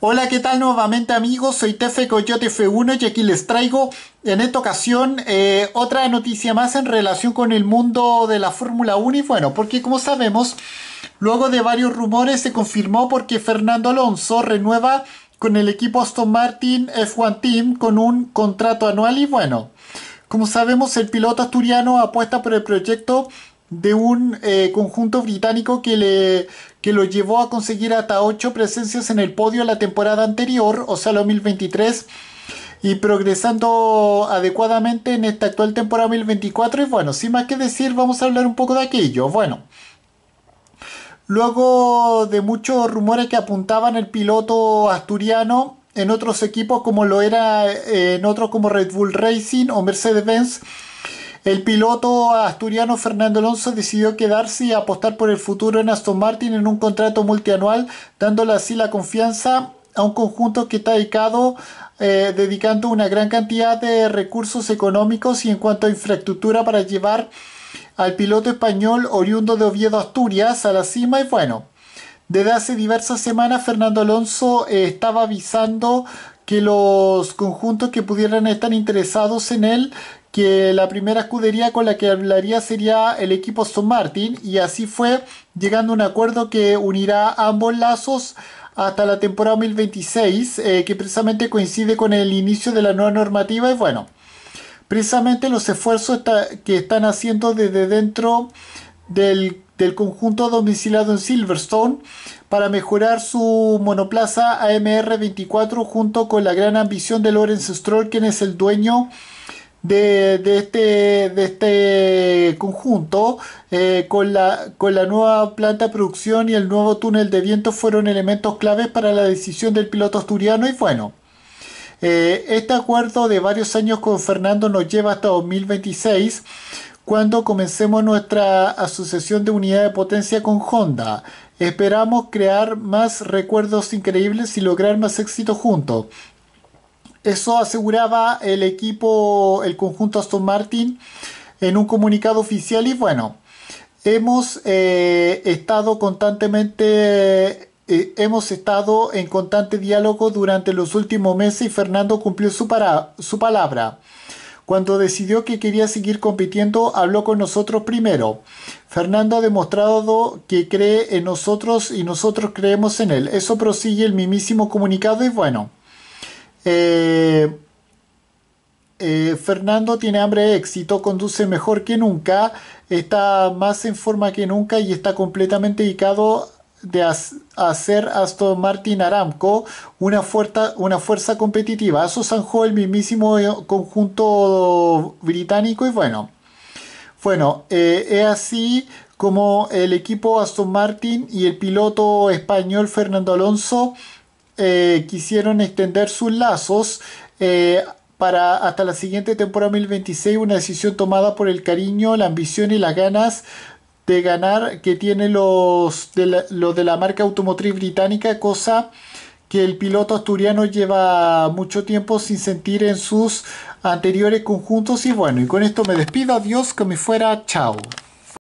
Hola, ¿qué tal nuevamente amigos? Soy Tefe Coyote F1 y aquí les traigo en esta ocasión eh, otra noticia más en relación con el mundo de la Fórmula 1 y bueno, porque como sabemos, luego de varios rumores se confirmó porque Fernando Alonso renueva con el equipo Aston Martin F1 Team con un contrato anual y bueno, como sabemos el piloto asturiano apuesta por el proyecto de un eh, conjunto británico que, le, que lo llevó a conseguir hasta 8 presencias en el podio la temporada anterior, o sea, la 2023, y progresando adecuadamente en esta actual temporada 2024. Y bueno, sin más que decir, vamos a hablar un poco de aquello. Bueno. Luego de muchos rumores que apuntaban el piloto asturiano en otros equipos como lo era eh, en otros como Red Bull Racing o Mercedes-Benz, el piloto asturiano Fernando Alonso decidió quedarse y apostar por el futuro en Aston Martin en un contrato multianual, dándole así la confianza a un conjunto que está dedicado eh, dedicando una gran cantidad de recursos económicos y en cuanto a infraestructura para llevar al piloto español oriundo de Oviedo Asturias a la cima y bueno desde hace diversas semanas Fernando Alonso eh, estaba avisando que los conjuntos que pudieran estar interesados en él que la primera escudería con la que hablaría sería el equipo Aston Martin y así fue llegando a un acuerdo que unirá ambos lazos hasta la temporada 2026 eh, que precisamente coincide con el inicio de la nueva normativa y bueno precisamente los esfuerzos que están haciendo desde dentro del, conjunto domiciliado en Silverstone para mejorar su monoplaza AMR24 junto con la gran ambición de Lawrence Stroll quien es el dueño de, este, este conjunto eh, con, la, con la nueva planta de producción y el nuevo túnel de viento fueron elementos claves para la decisión del piloto asturiano y bueno. Eh, este acuerdo de varios años con Fernando nos lleva hasta 2026 cuando comencemos nuestra asociación de unidad de potencia con Honda. Esperamos crear más recuerdos increíbles y lograr más éxito juntos. Eso aseguraba el equipo, el conjunto Aston Martin en un comunicado oficial y bueno, hemos eh, estado constantemente... Eh, hemos estado en constante diálogo durante los últimos meses y Fernando cumplió su, para, su palabra. Cuando decidió que quería seguir compitiendo, habló con nosotros primero. Fernando ha demostrado que cree en nosotros y nosotros creemos en él. Eso prosigue el mismísimo comunicado y bueno, eh, eh, Fernando tiene hambre de éxito, conduce mejor que nunca, está más en forma que nunca y está completamente dedicado de hacer Aston Martin Aramco una fuerza, una fuerza competitiva. Eso zanjó el mismísimo eh, conjunto británico y bueno, bueno, es así como el equipo Aston Martin y el piloto español Fernando Alonso eh, quisieron extender sus lazos eh, para hasta la siguiente temporada 2026, una decisión tomada por el cariño, la ambición y las ganas de ganar que tienen los de la, de la marca automotriz británica, cosa que el piloto asturiano lleva mucho tiempo sin sentir en sus anteriores conjuntos. Y bueno, y con esto me despido, adiós, que me fuera, chao.